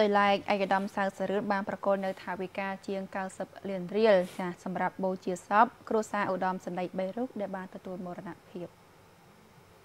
ដោយឡែកឯកឧត្តមសៅសរឿនបានប្រកល់នៅថាវិការជាង90លានរៀលចាសម្រាប់បូជាសពគ្រួសារឧត្តមសម្ដេចបេរុកដែលបានទទួលមរណភាព។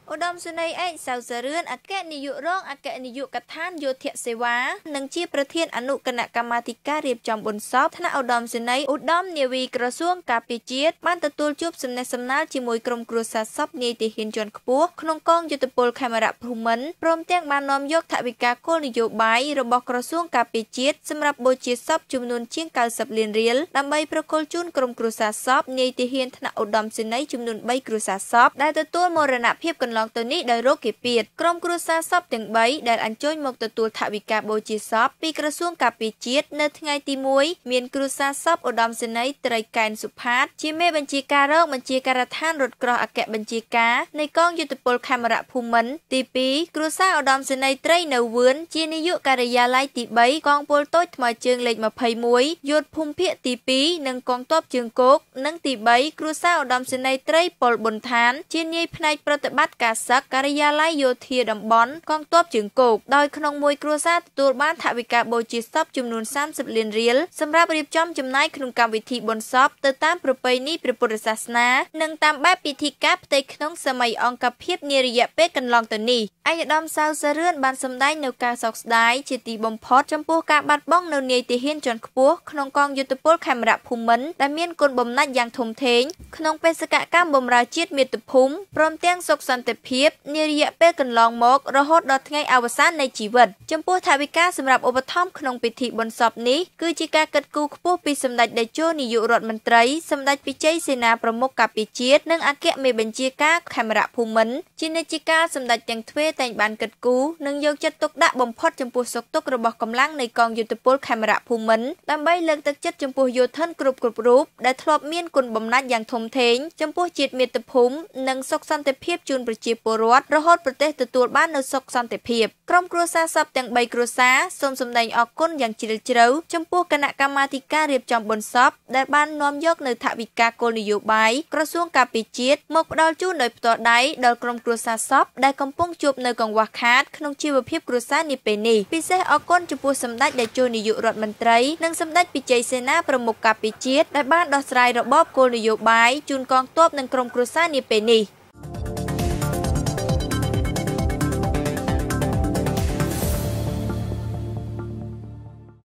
ឧត្តមសេនីយ៍ឯកសៅសរឿនអគ្គនាយករងអគ្គនាយកដ្ឋានយោធៈសេវានិងជាប្រធានអនុគណៈកម្មាធិការរៀបចំបុណ្យសពថ្នាក់ឧត្តមសេនីយ៍ឧត្តមនាវីក្រសួងការពារជាតិបានទទួលជួបសំណេះសំណាលជាមួយក្រុមគ្រួសារសពនាយទាហានជាន់ខ្ពស់ក្នុងកងយុទ្ធពលខេមរៈភូមិន្ទព្រមទាំងបាននាំយកថវិកាគោលនយោបាយរបស់ក្រសួងការពារជាតិសម្រាប់បូជាសពចំនួនជាង90លានរៀលដើម្បីប្រគល់ជូនក្រុមគ្រួសារសពនាយទាហានថ្នាក់ឧត្តមសេនីយ៍ចំនួន3គ្រួសារសពដែលទទួលមរណភាពកន្លងន្លងទៅនេះដោយរោគគេពៀតក្រុមគ្រួសារសពទាំង3ដែលអញ្ជើញមកទទួលថវិកាបូជាសពពីក្រសួងការពារជាតិនៅថ្ងៃទី1មានគ្រួសារសពឧត្តមសេនីយ៍ត្រីកែនសុផាត ជាមេបញ្ជាការរងបញ្ជាការដ្ឋានរថក្រោះអគ្គបញ្ជាការនៃកងយុទ្ធពលខេមរៈភូមិន្ទទី2គ្រួសារឧត្តមសេនីយ៍ត្រីនៅវឿនជានាយកការិយាល័យទី3កងពលតូចថ្មើរជើងលេខ21យោធភូមិភាគទី2និងកងទ័ពជើងគោកនិងទី3គ្រួសារឧត្តមសេនីយ៍ត្រីប៉ុលប៊ុនឋានជានាយផ្នែកប្រតិបត្តិការការសឹកការិយាល័យយោធាតំបន់កងទ័ពជើងគោកដោយក្នុងមួយគ្រួសារទទួលបានថវិកាបូជាសពចំនួន30លានរៀលសម្រាប់រៀបចំចំណាយក្នុងកម្មវិធីបុណ្យសពទៅតាមប្រពៃណីព្រះពុទ្ធសាសនានិងតាមបែបពិធីការផ្ទៃក្នុងសម័យអង្គភាពនារយៈពេលកន្លងទៅនេះអាយដាមសាវសរឿនបានសម្ដែងនៅការសោកស្ដាយជាទីបំផុតចំពោះការបាត់បង់នៅនាយទាហានជាន់ខ្ពស់ក្នុងកងយុទ្ធពលខេមរៈភូមិន្ទដែលមានគុណបំណាច់យ៉ាងធំធេងក្នុងបេសកកម្មបម្រើជាតិមាតុភូមិព្រមទាំងសុខសន្តិភាពនារយៈពេលកន្លងមក រហូតដល់ថ្ងៃអវសាននៃជីវិតចំពោះថាវិការសម្រាប់ឧបត្ថម្ភក្នុងពិធីបុណ្យសពនេះគឺជាការកិត្តគូខ្ពស់ពីសម្ដេចតេជោនាយករដ្ឋមន្ត្រីសម្ដេចពិជ័យសេនាប្រមុខការពារជាតិនិងអគ្គមេបញ្ជាការខេមរៈភូមិន្ទជានិច្ចការសម្ដេចទាំងទ្វេតែងបានកិត្តគូនិងយកចិត្តទុកដាក់បំផុតចំពោះសុខទុក្ខរបស់កម្លាំងនៃកងយុទ្ធពលខេមរៈភូមិន្ទដើម្បីលើកទឹកចិត្តចំពោះយោធិនគ្រប់គ្រប់រូបដែលធ្លាប់មានគុណបំណាច់យ៉ាងធំធេងចំពោះជាតិមាតុភូមិនិងសុខសន្តិភាពជូនប្រជាប្រជាពលរដ្ឋរហូតប្រទេសទទួលបាននូវសុខសន្តិភាពក្រុមគ្រួសារសពទាំង3គ្រួសារសូមសម្ដែងអរគុណយ៉ាងជ្រាលជ្រៅចំពោះគណៈកម្មាធិការរៀបចំបុណ្យសពដែលបាននាំយកនៅថវិកាគោលនយោបាយក្រសួងការពារជាតិមកផ្ដល់ជូនដោយផ្ទាល់ដៃដល់ក្រុមគ្រួសារសពដែលកំពុងជួបនៅកង្វះខាតក្នុងជីវភាពគ្រួសារនាពេលនេះពិសេសអរគុណចំពោះសម្ដេចតេជោនាយករដ្ឋមន្ត្រីនិងសម្ដេចពិជ័យសេនាប្រមុខការពារជាតិដែលបានដោះស្រាយរបបគោលនយោបាយជូនកងទ័ពនិងក្រុមគ្រួសារនាពេលនេះ